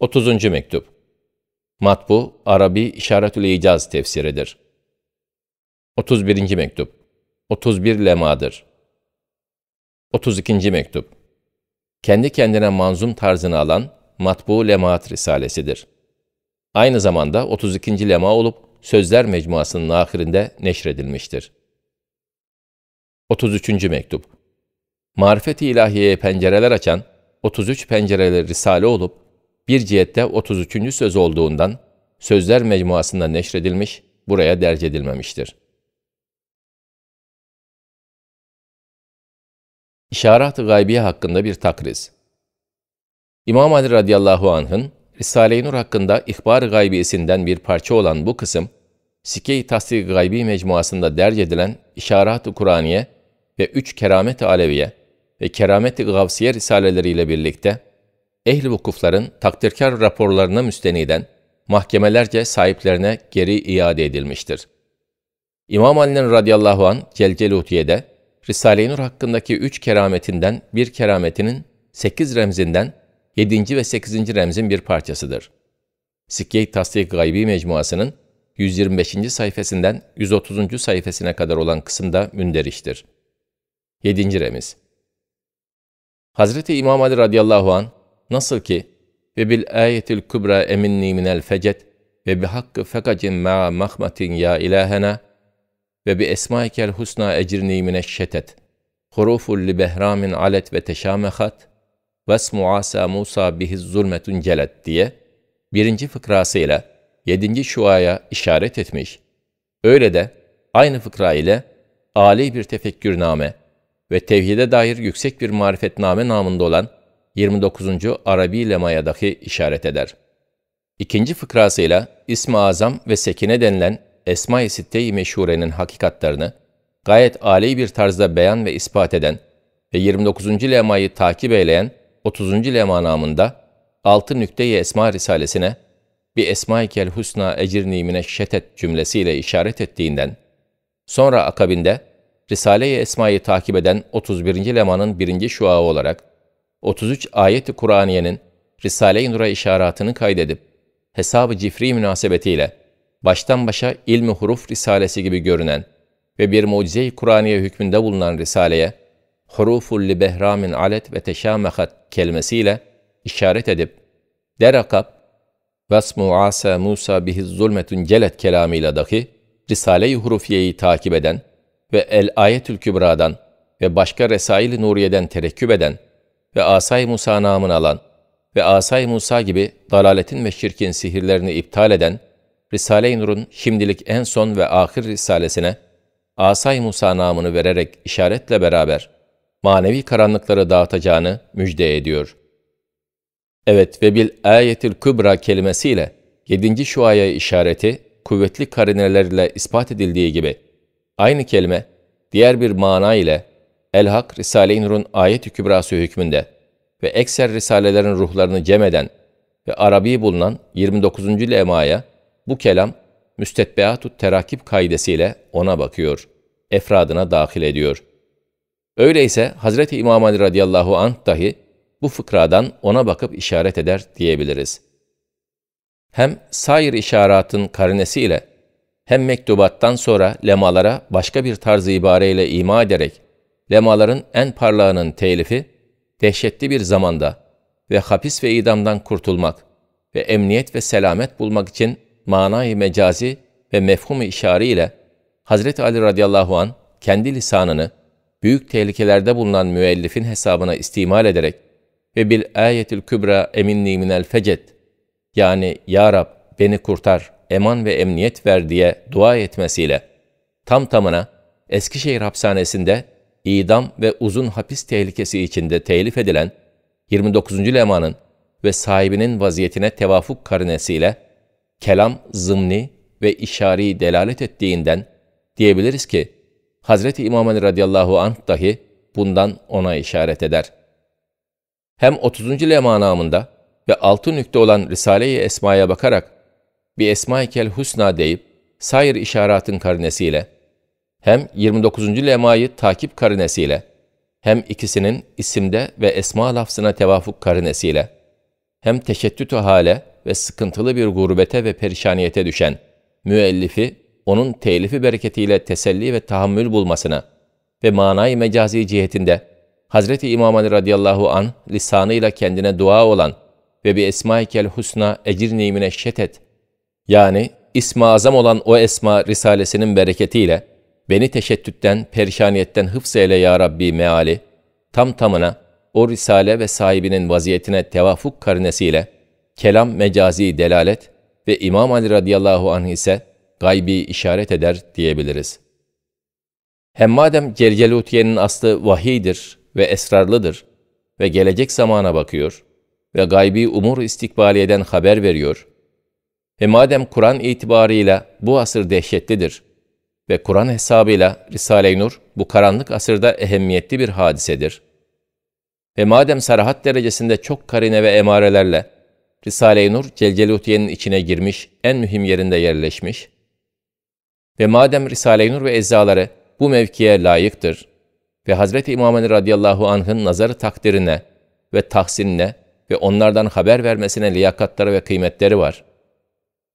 30. Mektup Matbu, Arabi İşaretül İcaz tefsiridir. 31. Mektup 31 lemadır. 32. Mektup Kendi kendine manzum tarzını alan Matbu Lemaat Risalesidir. Aynı zamanda 32. lema olup Sözler Mecmuası'nın ahirinde neşredilmiştir. 33. Mektup Marifet-i İlahiye'ye pencereler açan 33 pencereleri Risale olup bir cihette 33. söz olduğundan sözler mecmuasında neşredilmiş, buraya derc edilmemiştir. İşarat-ı gaybiye hakkında bir takriz. İmam Ali radıyallahu anh'ın Risale-i Nur hakkında ihbar gaybiyesinden bir parça olan bu kısım, Sike-i Tasdik Gaybi mecmuasında derc edilen İşarat-ı Kur'aniye ve üç Keramet-i Aleviye ve Keramet-i Gavsiye risaleleriyle birlikte ehli vukufların takdirkar raporlarına müsteniden mahkemelerce sahiplerine geri iade edilmiştir. İmam Ali'nin radıyallahu an Celcelutiye'de Risale-i Nur hakkındaki üç kerametinden bir kerametinin sekiz remzinden yedinci ve sekizinci remzin bir parçasıdır. Sikke-i Tasdik Gaybi Mecmuası'nın 125. sayfasından 130. sayfasına kadar olan kısımda münderiştir. 7. Remiz Hazreti İmam Ali radıyallahu an Nasıl ki ve bil ayetil kübra eminni minel fecet ve bi hakkı fekacin ma mahmatin ya ilahena ve bi esmaikel husna ecirni mineş şetet huruful li behramin alet ve teşamehat vesmu asa Musa bihiz zulmetun celet diye birinci fıkrasıyla yedinci şuaya işaret etmiş. Öyle de aynı fıkra ile âli bir tefekkürname ve tevhide dair yüksek bir marifetname namında olan 29. Arabi lemaya dahi işaret eder. İkinci fıkrasıyla İsmi Azam ve Sekine denilen Esma-i Sitte-i Meşhure'nin hakikatlarını gayet âli bir tarzda beyan ve ispat eden ve 29. lemayı takip eyleyen 30. lema namında 6 nükteyi esma risalesine bir esma-i kel husna ecirni mine şetet cümlesiyle işaret ettiğinden, sonra akabinde Risale-i Esma'yı takip eden 31. lemanın birinci şuağı olarak 33 ayeti Kur'aniyenin Risale-i Nur'a işaretini kaydedip hesabı cifri münasebetiyle baştan başa ilmi huruf risalesi gibi görünen ve bir mucize-i Kur'aniye hükmünde bulunan risaleye huruful li behramin alet ve teşamehat kelimesiyle işaret edip derakab vasmu asa Musa bihi zulmetun celet kelamıyla dahi Risale-i Hurufiye'yi takip eden ve El Ayetül Kübra'dan ve başka Resail-i Nuriye'den terekküp eden ve Asay Musa namını alan ve Asay Musa gibi dalaletin ve şirkin sihirlerini iptal eden Risale-i Nur'un şimdilik en son ve ahir risalesine Asay Musa namını vererek işaretle beraber manevi karanlıkları dağıtacağını müjde ediyor. Evet ve bil ayetil kübra kelimesiyle 7. şuaya işareti kuvvetli karinelerle ispat edildiği gibi aynı kelime diğer bir mana ile El-Hak Risale-i Nur'un ayet-i kübrası hükmünde ve ekser risalelerin ruhlarını cem eden ve Arabi bulunan 29. lemaya bu kelam müstetbeatut terakip kaidesiyle ona bakıyor, efradına dahil ediyor. Öyleyse Hazreti İmam Ali radıyallahu anh dahi bu fıkradan ona bakıp işaret eder diyebiliriz. Hem sair işaratın karinesiyle hem mektubattan sonra lemalara başka bir tarz ibareyle ima ederek lemaların en parlağının telifi, dehşetli bir zamanda ve hapis ve idamdan kurtulmak ve emniyet ve selamet bulmak için manayı mecazi ve mefhumu i işari ile Hazreti Ali radıyallahu an kendi lisanını büyük tehlikelerde bulunan müellifin hesabına istimal ederek ve bil ayetül kübra eminni minel fecet yani Ya Rab beni kurtar, eman ve emniyet ver diye dua etmesiyle tam tamına Eskişehir hapishanesinde idam ve uzun hapis tehlikesi içinde telif edilen 29. lemanın ve sahibinin vaziyetine tevafuk karinesiyle kelam zımni ve işari delalet ettiğinden diyebiliriz ki Hazreti İmam Ali radıyallahu anh dahi bundan ona işaret eder. Hem 30. lemanamında ve altı nükte olan Risale-i Esma'ya bakarak bir Esma-i Kel Husna deyip sair işaretin karinesiyle hem 29. lemayı takip karinesiyle, hem ikisinin isimde ve esma lafzına tevafuk karinesiyle, hem teşettütü hale ve sıkıntılı bir gurbete ve perişaniyete düşen müellifi, onun telifi bereketiyle teselli ve tahammül bulmasına ve manayı mecazi cihetinde Hazreti İmam Ali radıyallahu an lisanıyla kendine dua olan ve bir esmaikel husna ecir nimine şetet yani ismi azam olan o esma risalesinin bereketiyle beni teşettütten, perişaniyetten hıfzeyle ya Rabbi meali, tam tamına o risale ve sahibinin vaziyetine tevafuk karinesiyle kelam mecazi delalet ve İmam Ali radıyallahu anh ise gaybi işaret eder diyebiliriz. Hem madem Cercelutiye'nin aslı vahidir ve esrarlıdır ve gelecek zamana bakıyor ve gaybi umur istikbaliyeden haber veriyor ve madem Kur'an itibarıyla bu asır dehşetlidir ve Kur'an hesabıyla Risale-i Nur bu karanlık asırda ehemmiyetli bir hadisedir. Ve madem sarahat derecesinde çok karine ve emarelerle Risale-i Nur Celcelutiye'nin içine girmiş, en mühim yerinde yerleşmiş ve madem Risale-i Nur ve eczaları bu mevkiye layıktır ve Hazreti İmam Ali radıyallahu anh'ın nazarı takdirine ve tahsinine ve onlardan haber vermesine liyakatları ve kıymetleri var.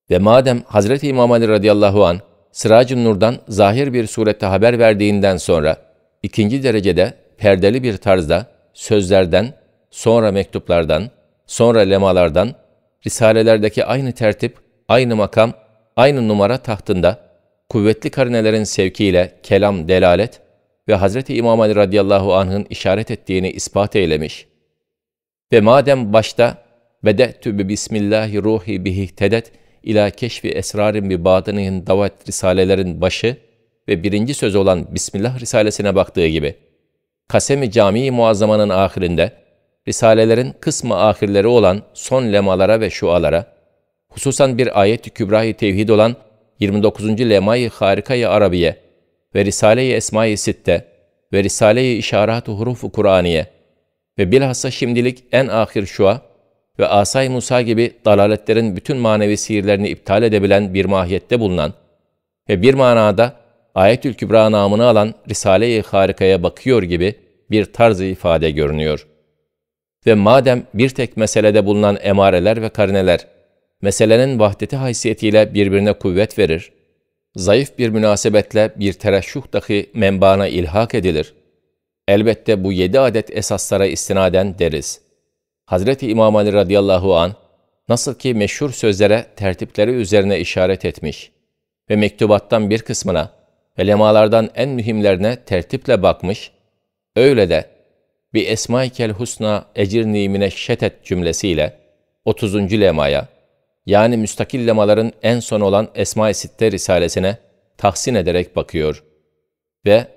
Ve madem Hazreti İmam Ali radıyallahu anh Sıracın Nur'dan zahir bir surette haber verdiğinden sonra ikinci derecede perdeli bir tarzda sözlerden, sonra mektuplardan, sonra lemalardan, risalelerdeki aynı tertip, aynı makam, aynı numara tahtında kuvvetli karinelerin sevkiyle kelam delalet ve Hz. İmam Ali radıyallahu anh'ın işaret ettiğini ispat eylemiş. Ve madem başta bedetü bi bismillahi ruhi bihi tedet ila keşfi esrarin bir batınihim davet risalelerin başı ve birinci söz olan Bismillah Risalesine baktığı gibi, Kasemi Camii Muazzama'nın ahirinde, Risalelerin kısmı ahirleri olan son lemalara ve şualara, hususan bir ayet-i kübrahi tevhid olan 29. lemayı harikayı arabiye ve Risale-i Esma-i Sitte ve Risale-i İşarat-ı Huruf-u Kur'aniye ve bilhassa şimdilik en ahir şua ve Asay Musa gibi dalaletlerin bütün manevi sihirlerini iptal edebilen bir mahiyette bulunan ve bir manada Ayetül Kübra namını alan Risale-i Harika'ya bakıyor gibi bir tarzı ifade görünüyor. Ve madem bir tek meselede bulunan emareler ve karineler, meselenin vahdeti haysiyetiyle birbirine kuvvet verir, zayıf bir münasebetle bir tereşşuh dahi membana ilhak edilir. Elbette bu yedi adet esaslara istinaden deriz.'' Hazreti İmam Ali radıyallahu an nasıl ki meşhur sözlere tertipleri üzerine işaret etmiş ve mektubattan bir kısmına, elemalardan en mühimlerine tertiple bakmış, öyle de bir Esmaikel Husna Ecirni Mine Şetet cümlesiyle 30. lemaya yani müstakil lemaların en son olan Esma-i Sitte Risalesine tahsin ederek bakıyor ve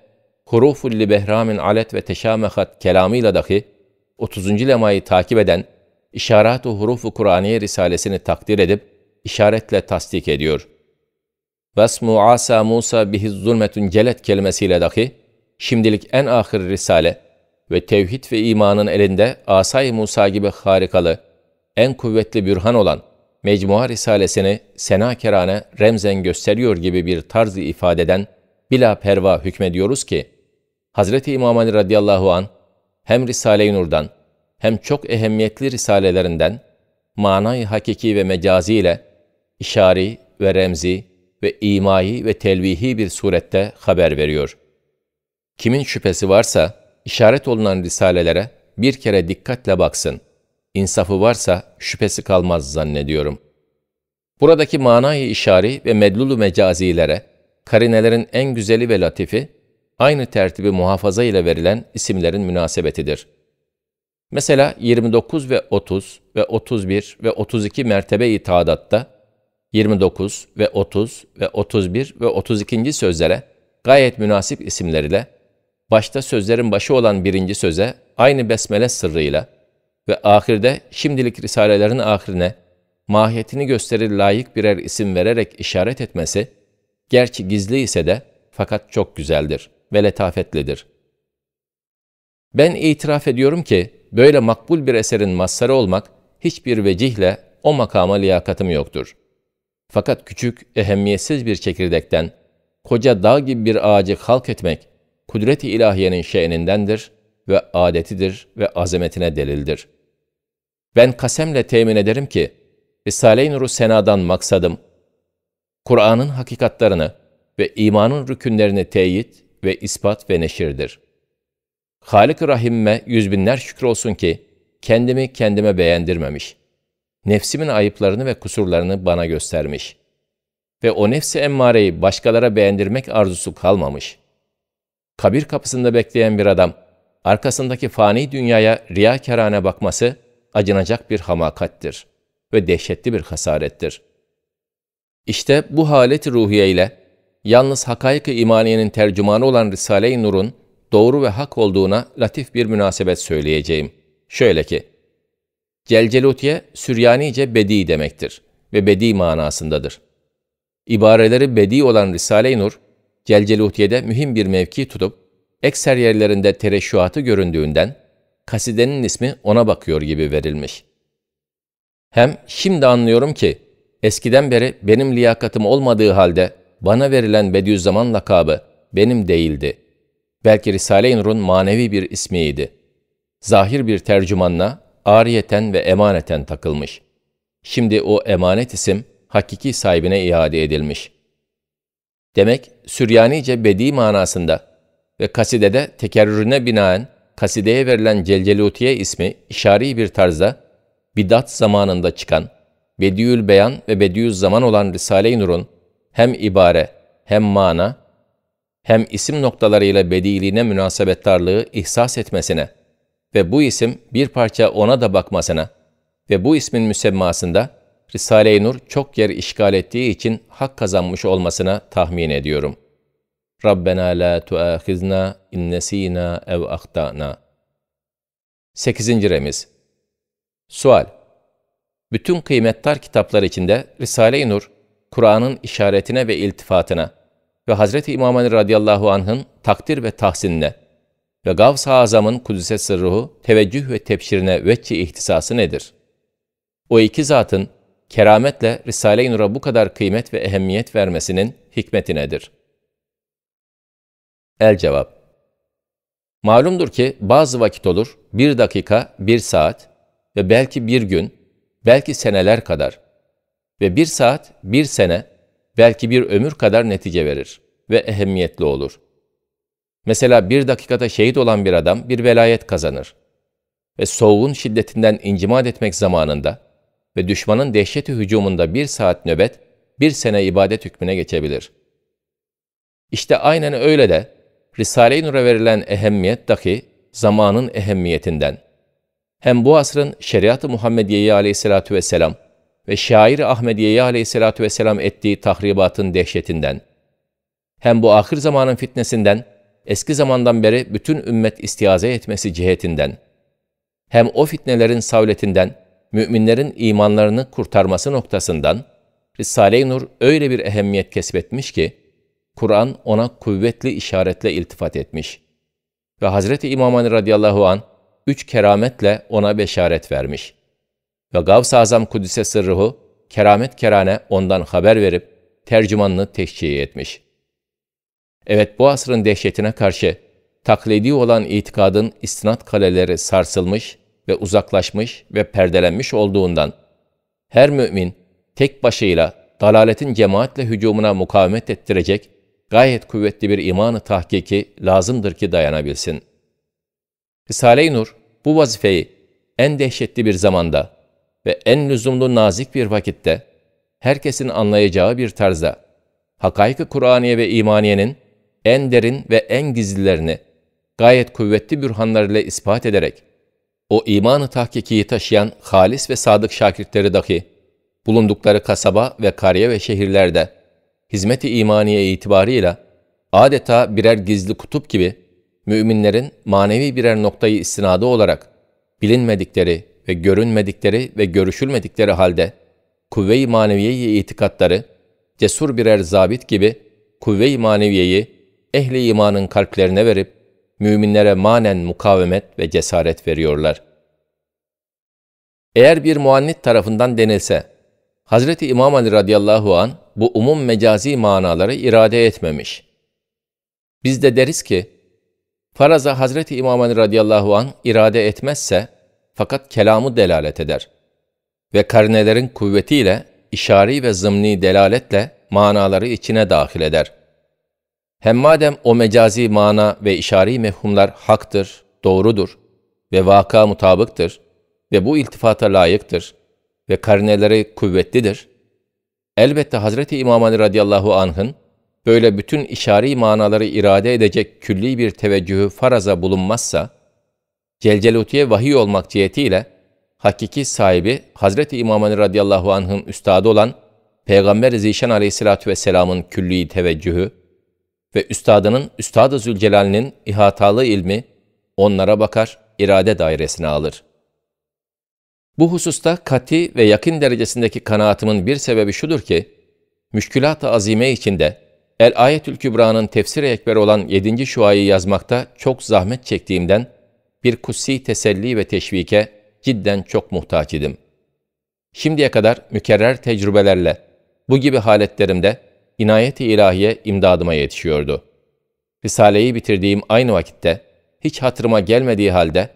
Huruful li alet ve teşamehat kelamıyla dahi 30. lemayı takip eden İşaret-i Huruf-u Kur'aniye Risalesini takdir edip işaretle tasdik ediyor. Vesmu asa Musa bihi zulmetun celet kelimesiyle dahi şimdilik en ahir risale ve tevhid ve imanın elinde Asay Musa gibi harikalı, en kuvvetli bürhan olan Mecmua Risalesini sena kerane remzen gösteriyor gibi bir tarzı ifadeden bila perva hükmediyoruz ki, Hz. İmam Ali radıyallahu an hem Risale-i Nur'dan hem çok ehemmiyetli risalelerinden manayı hakiki ve mecazi ile işari ve remzi ve imayi ve telvihi bir surette haber veriyor. Kimin şüphesi varsa işaret olunan risalelere bir kere dikkatle baksın. İnsafı varsa şüphesi kalmaz zannediyorum. Buradaki manayı işari ve medlulu mecazilere karinelerin en güzeli ve latifi aynı tertibi muhafaza ile verilen isimlerin münasebetidir. Mesela 29 ve 30 ve 31 ve 32 mertebe-i taadatta 29 ve 30 ve 31 ve 32. sözlere gayet münasip isimler ile başta sözlerin başı olan birinci söze aynı besmele sırrıyla ve ahirde şimdilik risalelerin ahirine mahiyetini gösterir layık birer isim vererek işaret etmesi, gerçi gizli ise de fakat çok güzeldir.'' ve letafetlidir. Ben itiraf ediyorum ki böyle makbul bir eserin mazharı olmak hiçbir vecihle o makama liyakatım yoktur. Fakat küçük, ehemmiyetsiz bir çekirdekten koca dağ gibi bir ağacı halk etmek kudreti ilahiyenin şe'nindendir ve adetidir ve azametine delildir. Ben kasemle temin ederim ki Risale-i Nur'u senadan maksadım Kur'an'ın hakikatlarını ve imanın rükünlerini teyit ve ispat ve neşirdir. Halik-i Rahim'e yüz binler şükür olsun ki kendimi kendime beğendirmemiş. Nefsimin ayıplarını ve kusurlarını bana göstermiş. Ve o nefsi emmareyi başkalara beğendirmek arzusu kalmamış. Kabir kapısında bekleyen bir adam, arkasındaki fani dünyaya riyakarane bakması acınacak bir hamakattir ve dehşetli bir hasarettir. İşte bu halet ruhiye ile yalnız hakaik-i imaniyenin tercümanı olan Risale-i Nur'un doğru ve hak olduğuna latif bir münasebet söyleyeceğim. Şöyle ki, Celcelutiye Süryanice bedi demektir ve bedi manasındadır. İbareleri bedi olan Risale-i Nur, Celcelutiye'de mühim bir mevki tutup, ekser yerlerinde tereşüatı göründüğünden, kasidenin ismi ona bakıyor gibi verilmiş. Hem şimdi anlıyorum ki, eskiden beri benim liyakatım olmadığı halde bana verilen Bediüzzaman lakabı benim değildi. Belki Risale-i Nur'un manevi bir ismiydi. Zahir bir tercümanla ariyeten ve emaneten takılmış. Şimdi o emanet isim hakiki sahibine iade edilmiş. Demek Süryanice bedi manasında ve kasidede tekerrürüne binaen kasideye verilen Celcelutiye ismi işari bir tarzda bidat zamanında çıkan Bediül Beyan ve Bediüzzaman olan Risale-i Nur'un hem ibare hem mana hem isim noktalarıyla bediliğine münasebettarlığı ihsas etmesine ve bu isim bir parça ona da bakmasına ve bu ismin müsemmasında Risale-i Nur çok yer işgal ettiği için hak kazanmış olmasına tahmin ediyorum. Rabbena la tuahizna in nesina ev ahtana. 8. remiz. Sual. Bütün kıymettar kitaplar içinde Risale-i Nur Kur'an'ın işaretine ve iltifatına ve Hazreti İmam Ali radıyallahu anh'ın takdir ve tahsinine ve Gavs-ı Azam'ın Kudüs'e sırruhu teveccüh ve tepşirine veççi ihtisası nedir? O iki zatın kerametle Risale-i Nur'a bu kadar kıymet ve ehemmiyet vermesinin hikmeti nedir? El cevap Malumdur ki bazı vakit olur, bir dakika, bir saat ve belki bir gün, belki seneler kadar ve bir saat, bir sene, belki bir ömür kadar netice verir ve ehemmiyetli olur. Mesela bir dakikada şehit olan bir adam bir velayet kazanır. Ve soğuğun şiddetinden incimat etmek zamanında ve düşmanın dehşeti hücumunda bir saat nöbet, bir sene ibadet hükmüne geçebilir. İşte aynen öyle de Risale-i Nur'a verilen ehemmiyet dahi zamanın ehemmiyetinden. Hem bu asrın şeriat-ı Muhammediye'yi aleyhissalatü vesselam ve şair Ahmediye'ye aleyhissalatü vesselam ettiği tahribatın dehşetinden, hem bu ahir zamanın fitnesinden, eski zamandan beri bütün ümmet istiaze etmesi cihetinden, hem o fitnelerin savletinden, müminlerin imanlarını kurtarması noktasından, Risale-i Nur öyle bir ehemmiyet kesbetmiş ki, Kur'an ona kuvvetli işaretle iltifat etmiş. Ve Hazreti İmam Ali radıyallahu an üç kerametle ona beşaret vermiş.'' ve Gavs-ı Azam Kudüs'e sırrıhu keramet kerane ondan haber verip tercümanını teşcih etmiş. Evet bu asrın dehşetine karşı taklidi olan itikadın istinat kaleleri sarsılmış ve uzaklaşmış ve perdelenmiş olduğundan her mümin tek başıyla dalaletin cemaatle hücumuna mukavemet ettirecek gayet kuvvetli bir imanı tahkiki lazımdır ki dayanabilsin. Risale-i Nur bu vazifeyi en dehşetli bir zamanda ve en lüzumlu nazik bir vakitte, herkesin anlayacağı bir tarzda, hakaiki Kur'aniye ve imaniyenin en derin ve en gizlilerini gayet kuvvetli bürhanlarıyla ispat ederek, o imanı tahkikiyi taşıyan halis ve sadık şakirtleri dahi, bulundukları kasaba ve kariye ve şehirlerde, hizmeti imaniye itibarıyla adeta birer gizli kutup gibi, müminlerin manevi birer noktayı istinadı olarak bilinmedikleri ve görünmedikleri ve görüşülmedikleri halde kuvve-i maneviyeyi itikatları, cesur birer zabit gibi kuvve-i maneviyeyi ehli imanın kalplerine verip müminlere manen mukavemet ve cesaret veriyorlar. Eğer bir muannit tarafından denilse, Hz. İmam Ali radıyallahu an bu umum mecazi manaları irade etmemiş. Biz de deriz ki, faraza Hz. İmam Ali radıyallahu an irade etmezse, fakat kelamı delalet eder. Ve karnelerin kuvvetiyle, işari ve zımni delaletle manaları içine dahil eder. Hem madem o mecazi mana ve işari mefhumlar haktır, doğrudur ve vaka mutabıktır ve bu iltifata layıktır ve karneleri kuvvetlidir, elbette Hazreti İmam Ali radıyallahu anh'ın böyle bütün işari manaları irade edecek külli bir teveccühü faraza bulunmazsa, Celceluti'ye vahiy olmak cihetiyle hakiki sahibi Hazreti İmam Ali radıyallahu anh'ın üstadı olan Peygamber Zişan aleyhissalatü vesselamın külli teveccühü ve üstadının Üstad-ı Zülcelal'inin ihatalı ilmi onlara bakar, irade dairesine alır. Bu hususta kati ve yakın derecesindeki kanaatımın bir sebebi şudur ki, müşkülat-ı azime içinde El Ayetül Kübra'nın tefsir-i ekber olan 7. şuayı yazmakta çok zahmet çektiğimden, bir kutsi teselli ve teşvike cidden çok muhtaç idim. Şimdiye kadar mükerrer tecrübelerle bu gibi haletlerimde inayet-i ilahiye imdadıma yetişiyordu. Risaleyi bitirdiğim aynı vakitte hiç hatırıma gelmediği halde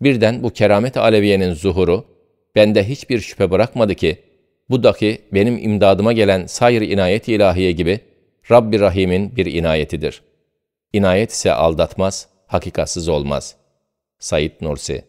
birden bu keramet aleviyenin zuhuru bende hiçbir şüphe bırakmadı ki bu daki benim imdadıma gelen sayr inayet ilahiye gibi Rabbi Rahim'in bir inayetidir. İnayet ise aldatmaz, hakikatsız olmaz.'' Said Nursi